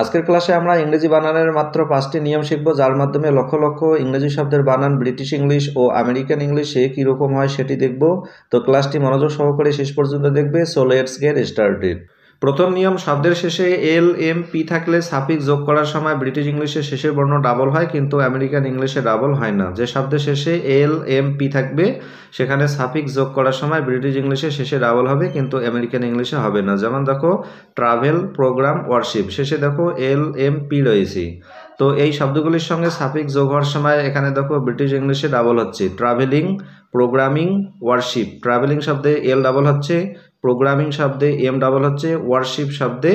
আজকের ক্লাসে আমরা ইংরেজি বানানের মাত্র পাঁচটি নিয়ম শিখব যার মাধ্যমে লক্ষ লক্ষ ইংরেজি শব্দের বানান ব্রিটিশ ইংলিশ ও আমেরিকান ইংলিশে কীরকম হয় সেটি দেখব তো ক্লাসটি মনোযোগ সহকারে শেষ পর্যন্ত দেখবে সো লেটস গেট স্টার্টেড প্রথম নিয়ম শব্দের শেষে এল এম পি থাকলে সাফিক যোগ করার সময় ব্রিটিশ ইংলিশে শেষের বর্ণ ডাবল হয় কিন্তু আমেরিকান ইংলিশে ডাবল হয় না যে শব্দের শেষে এল এম পি থাকবে সেখানে সাফিক যোগ করার সময় ব্রিটিশ ইংলিশে শেষে ডাবল হবে কিন্তু আমেরিকান ইংলিশে হবে না যেমন দেখো ট্রাভেল প্রোগ্রাম ওয়ারশিপ শেষে দেখো এল এম পি রয়েছে তো এই শব্দগুলির সঙ্গে সাফিক যোগ হওয়ার সময় এখানে দেখো ব্রিটিশ ইংলিশে ডাবল হচ্ছে ট্রাভেলিং প্রোগ্রামিং ওয়ারশিপ ট্রাভেলিং শব্দে এল ডাবল হচ্ছে প্রোগ্রামিং শব্দে এম ডাবল হচ্ছে ওয়ার্শিপ শব্দে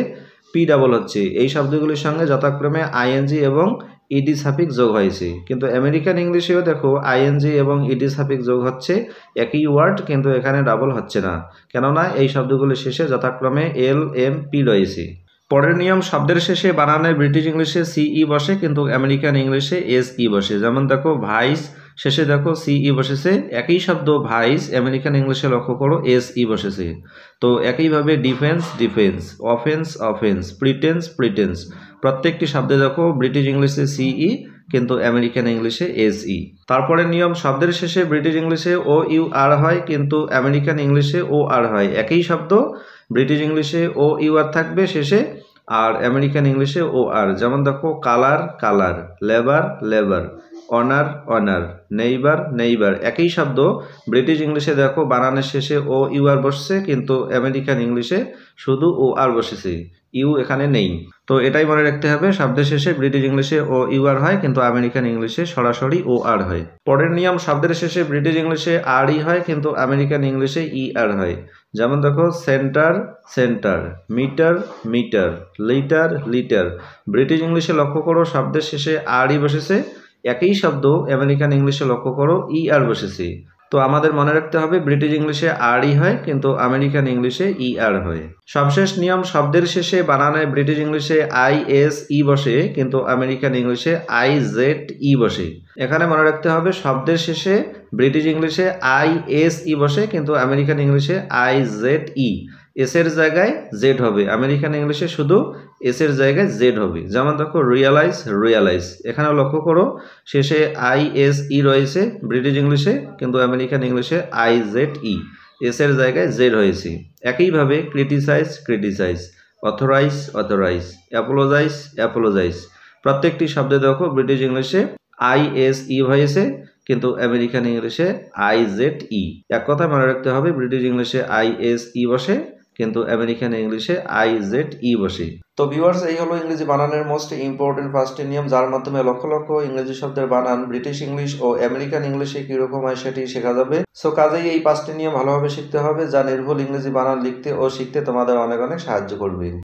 পি ডাবল হচ্ছে এই শব্দগুলির সঙ্গে যথাক্রমে আইএনজি এবং ইডি সাফিক যোগ হয়েছে কিন্তু আমেরিকান ইংলিশেও দেখো আইএনজি এবং ইডি সাফিক যোগ হচ্ছে একই ওয়ার্ড কিন্তু এখানে ডাবল হচ্ছে না কেননা এই শব্দগুলির শেষে যথাক্রমে এল এম পি রয়েছে পরের নিয়ম শব্দের শেষে বানানে ব্রিটিশ ইংলিশে সিই বসে কিন্তু আমেরিকান ইংলিশে এস ই বসে যেমন দেখো ভাইস শেষে দেখো সি ই বসেছে একই শব্দ ভাইস আমেরিকান ইংলিশে লক্ষ্য করো এস ই বসেছে তো একইভাবে defence defence offence offence pretence pretence প্রত্যেকটি শব্দে দেখো ব্রিটিশ ইংলিশে সিই কিন্তু আমেরিকান ইংলিশে এস ই তারপরে নিয়ম শব্দের শেষে ব্রিটিশ ইংলিশে ও ইউ আর হয় কিন্তু আমেরিকান ইংলিশে ও আর হয় একই শব্দ ব্রিটিশ ইংলিশে ও ইউ আর থাকবে শেষে আর আমেরিকান ইংলিশে ও আর যেমন দেখো colour colour labour labour honour honour neighbour neighbour একই শব্দ ব্রিটিশ ইংলিশে দেখো বানানের শেষে ও ইউ আর বসছে কিন্তু আমেরিকান ইংলিশে শুধু ও আর বসেছে ইউ এখানে নেই তো এটাই মনে রাখতে হবে শব্দের শেষে ব্রিটিশ ইংলিশে ও ইউ আর হয় কিন্তু আমেরিকান ইংলিশে সরাসরি ও আর হয় পরের নিয়ম শব্দের শেষে ব্রিটিশ ইংলিশে আর ই হয় কিন্তু আমেরিকান ইংলিশে ই আর হয় যেমন দেখো centre centre metre metre litre litre British ইংলিশে লক্ষ্য করো শব্দের শেষে আরই বসেছে একই শব্দ আমেরিকান ইংলিশে লক্ষ্য করো ই আর বসেছে তো আমাদের মনে রাখতে হবে ব্রিটিশ ইংলিশে আরই হয় কিন্তু আমেরিকান ইংলিশে ই আর হয় সবশেষ নিয়ম শব্দের শেষে বানানে ব্রিটিশ ইংলিশে আই এস ই বসে কিন্তু আমেরিকান ইংলিশে আই জেড ই বসে এখানে মনে রাখতে হবে শব্দের শেষে ব্রিটিশ ইংলিশে আই এস ই বসে কিন্তু আমেরিকান ইংলিশে আই জেড ই এস এর জায়গায় জেড হবে আমেরিকান ইংলিশে শুধু এস এর জায়গায় জেড হবে যেমন দেখো রিয়ালাইজ রিয়ালাইজ এখানে লক্ষ্য করো শেষে আই এস ই রয়েছে ব্রিটিশ ইংলিশে কিন্তু আমেরিকান ইংলিশে আই জেড ই এস এর জায়গায় জেড হয়েছে একইভাবে criticise criticise authorise authorise apologise apologise প্রত্যেকটি শব্দে দেখো ব্রিটিশ ইংলিশে আইএসই এস কিন্তু আমেরিকান ইংলিশে আই জেড ই এক কথায় মনে রাখতে হবে ব্রিটিশ ইংলিশে আই ই বসে কিন্তু আমেরিকান ইংলিশে আই জেড ই বসে তো ভিউয়ার্স এই হলো ইংরেজি বানানের মোস্ট ইম্পর্টেন্ট পাঁচটি নিয়ম যার মাধ্যমে লক্ষ লক্ষ ইংরেজি শব্দের বানান ব্রিটিশ ইংলিশ ও আমেরিকান ইংলিশে কিরকম হয় সেটি শেখা যাবে সো কাজেই এই পাঁচটি নিয়ম ভালোভাবে শিখতে হবে যা নির্ভুল ইংরেজি বানান লিখতে ও শিখতে তোমাদের অনেক অনেক সাহায্য করবে